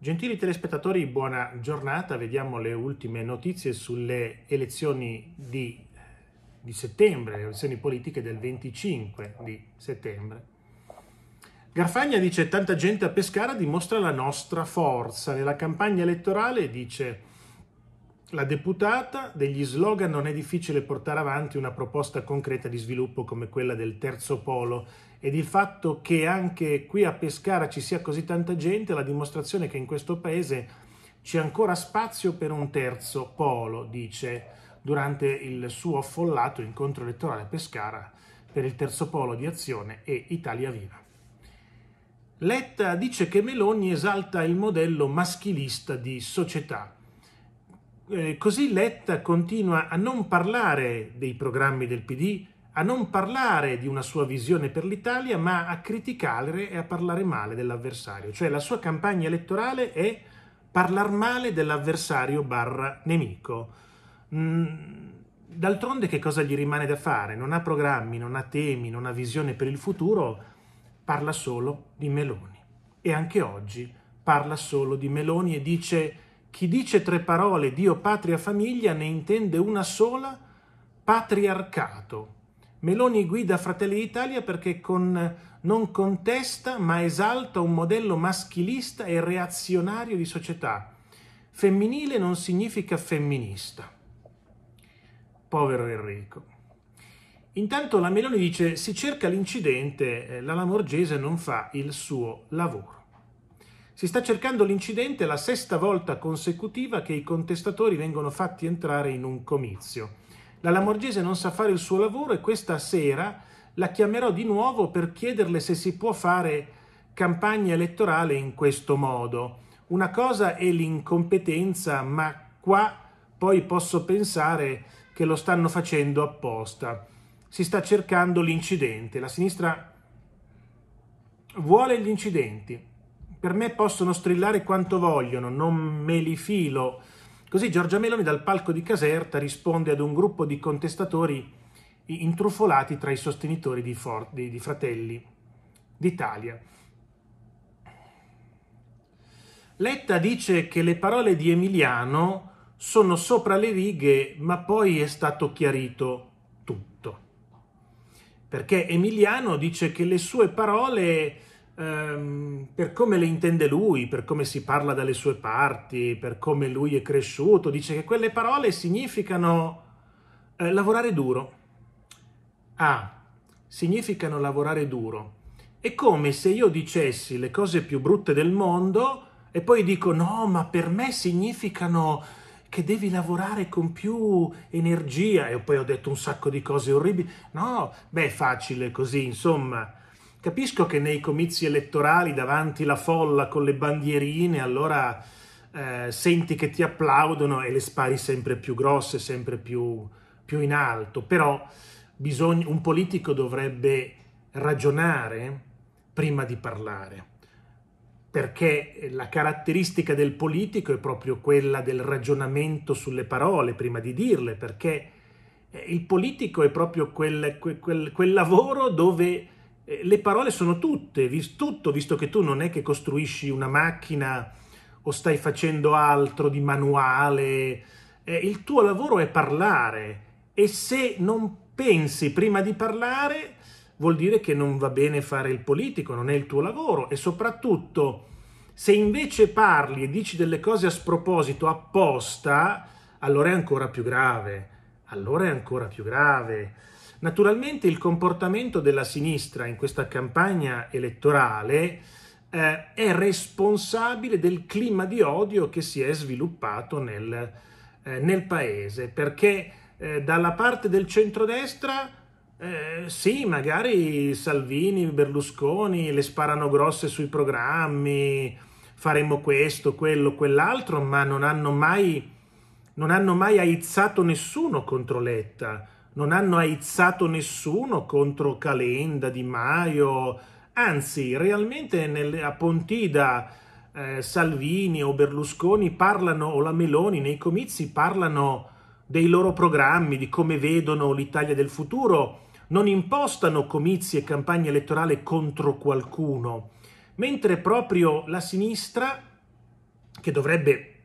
Gentili telespettatori, buona giornata. Vediamo le ultime notizie sulle elezioni di, di settembre, le elezioni politiche del 25 di settembre. Garfagna dice tanta gente a Pescara dimostra la nostra forza. Nella campagna elettorale dice la deputata degli slogan non è difficile portare avanti una proposta concreta di sviluppo come quella del terzo polo ed il fatto che anche qui a Pescara ci sia così tanta gente è la dimostrazione che in questo paese c'è ancora spazio per un terzo polo, dice durante il suo affollato incontro elettorale a Pescara per il terzo polo di azione e Italia Viva. Letta dice che Meloni esalta il modello maschilista di società eh, così Letta continua a non parlare dei programmi del PD, a non parlare di una sua visione per l'Italia, ma a criticare e a parlare male dell'avversario. Cioè la sua campagna elettorale è parlare male dell'avversario barra nemico. Mm, D'altronde che cosa gli rimane da fare? Non ha programmi, non ha temi, non ha visione per il futuro, parla solo di Meloni. E anche oggi parla solo di Meloni e dice chi dice tre parole Dio, patria, famiglia ne intende una sola, patriarcato. Meloni guida Fratelli d'Italia perché con, non contesta ma esalta un modello maschilista e reazionario di società. Femminile non significa femminista. Povero Enrico. Intanto la Meloni dice si cerca l'incidente, eh, la Lamorgese non fa il suo lavoro. Si sta cercando l'incidente la sesta volta consecutiva che i contestatori vengono fatti entrare in un comizio. La Lamorgese non sa fare il suo lavoro e questa sera la chiamerò di nuovo per chiederle se si può fare campagna elettorale in questo modo. Una cosa è l'incompetenza, ma qua poi posso pensare che lo stanno facendo apposta. Si sta cercando l'incidente, la sinistra vuole gli incidenti per me possono strillare quanto vogliono, non me li filo. Così Giorgia Meloni dal palco di Caserta risponde ad un gruppo di contestatori intrufolati tra i sostenitori di, For- di, di Fratelli d'Italia. Letta dice che le parole di Emiliano sono sopra le righe, ma poi è stato chiarito tutto. Perché Emiliano dice che le sue parole ehm, per come le intende lui, per come si parla dalle sue parti, per come lui è cresciuto, dice che quelle parole significano eh, lavorare duro. Ah, significano lavorare duro. È come se io dicessi le cose più brutte del mondo e poi dico no, ma per me significano che devi lavorare con più energia e poi ho detto un sacco di cose orribili. No, beh, è facile così, insomma. Capisco che nei comizi elettorali davanti la folla con le bandierine, allora eh, senti che ti applaudono e le spari sempre più grosse, sempre più, più in alto, però bisogna, un politico dovrebbe ragionare prima di parlare, perché la caratteristica del politico è proprio quella del ragionamento sulle parole prima di dirle, perché eh, il politico è proprio quel, quel, quel lavoro dove eh, le parole sono tutte, tutto, visto che tu non è che costruisci una macchina o stai facendo altro di manuale, eh, il tuo lavoro è parlare e se non pensi prima di parlare vuol dire che non va bene fare il politico, non è il tuo lavoro e soprattutto se invece parli e dici delle cose a sproposito apposta, allora è ancora più grave, allora è ancora più grave. Naturalmente il comportamento della sinistra in questa campagna elettorale eh, è responsabile del clima di odio che si è sviluppato nel, eh, nel paese, perché eh, dalla parte del centrodestra eh, sì, magari Salvini, Berlusconi le sparano grosse sui programmi, faremo questo, quello, quell'altro, ma non hanno mai, non hanno mai aizzato nessuno contro Letta non hanno aizzato nessuno contro Calenda, Di Maio, anzi realmente nel, a Pontida eh, Salvini o Berlusconi parlano, o la Meloni nei comizi parlano dei loro programmi, di come vedono l'Italia del futuro, non impostano comizi e campagna elettorale contro qualcuno, mentre proprio la sinistra, che dovrebbe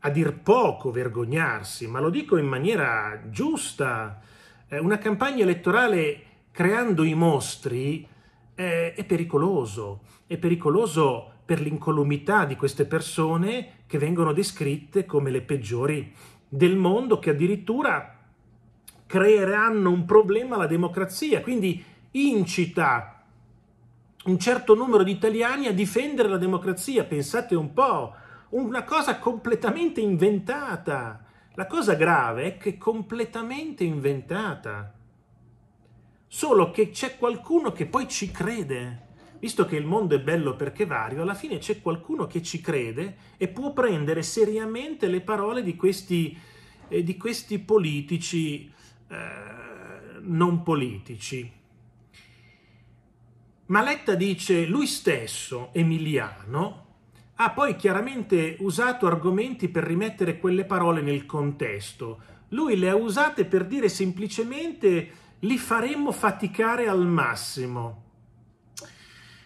a dir poco vergognarsi, ma lo dico in maniera giusta, eh, una campagna elettorale creando i mostri eh, è pericoloso, è pericoloso per l'incolumità di queste persone che vengono descritte come le peggiori del mondo, che addirittura creeranno un problema alla democrazia, quindi incita un certo numero di italiani a difendere la democrazia, pensate un po' una cosa completamente inventata. La cosa grave è che è completamente inventata. Solo che c'è qualcuno che poi ci crede. Visto che il mondo è bello perché vario, alla fine c'è qualcuno che ci crede e può prendere seriamente le parole di questi, eh, di questi politici eh, non politici. Maletta dice lui stesso, Emiliano, ha poi chiaramente usato argomenti per rimettere quelle parole nel contesto. Lui le ha usate per dire semplicemente li faremmo faticare al massimo.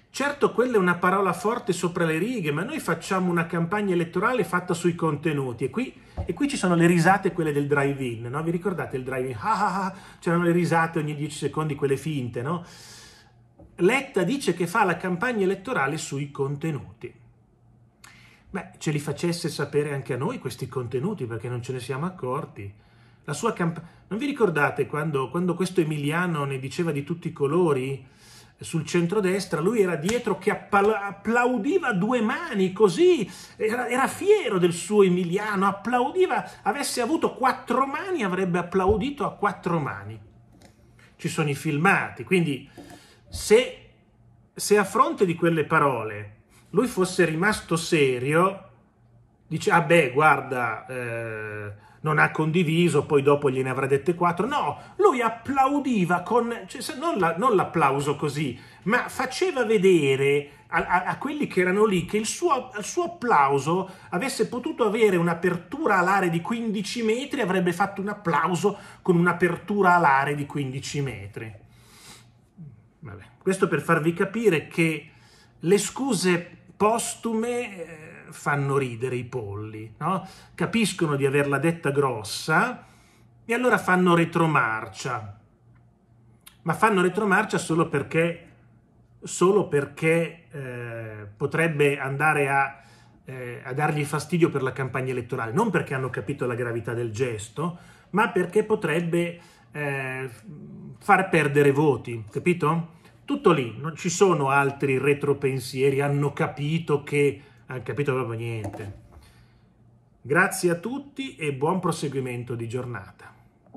Certo, quella è una parola forte sopra le righe, ma noi facciamo una campagna elettorale fatta sui contenuti e qui, e qui ci sono le risate, quelle del drive-in, no? Vi ricordate il drive-in? Ah, ah, ah, c'erano le risate ogni 10 secondi, quelle finte, no? Letta dice che fa la campagna elettorale sui contenuti beh, ce li facesse sapere anche a noi questi contenuti perché non ce ne siamo accorti. La sua campagna. Non vi ricordate quando, quando questo Emiliano ne diceva di tutti i colori eh, sul centrodestra? Lui era dietro che applaudiva a due mani così, era, era fiero del suo Emiliano, applaudiva, avesse avuto quattro mani avrebbe applaudito a quattro mani. Ci sono i filmati, quindi se, se a fronte di quelle parole lui fosse rimasto serio, dice, ah beh, guarda, eh, non ha condiviso, poi dopo gliene avrà dette quattro. No, lui applaudiva con, cioè, non, la, non, l'applauso così, ma faceva vedere a, a, a quelli che erano lì che il suo, il suo, applauso avesse potuto avere un'apertura alare di 15 metri, avrebbe fatto un applauso con un'apertura alare di 15 metri. Vabbè. Questo per farvi capire che le scuse postume eh, fanno ridere i polli, no? capiscono di averla detta grossa e allora fanno retromarcia, ma fanno retromarcia solo perché, solo perché eh, potrebbe andare a, eh, a dargli fastidio per la campagna elettorale, non perché hanno capito la gravità del gesto, ma perché potrebbe eh, far perdere voti, capito? Tutto lì, non ci sono altri retropensieri, hanno capito che... hanno capito proprio niente. Grazie a tutti e buon proseguimento di giornata.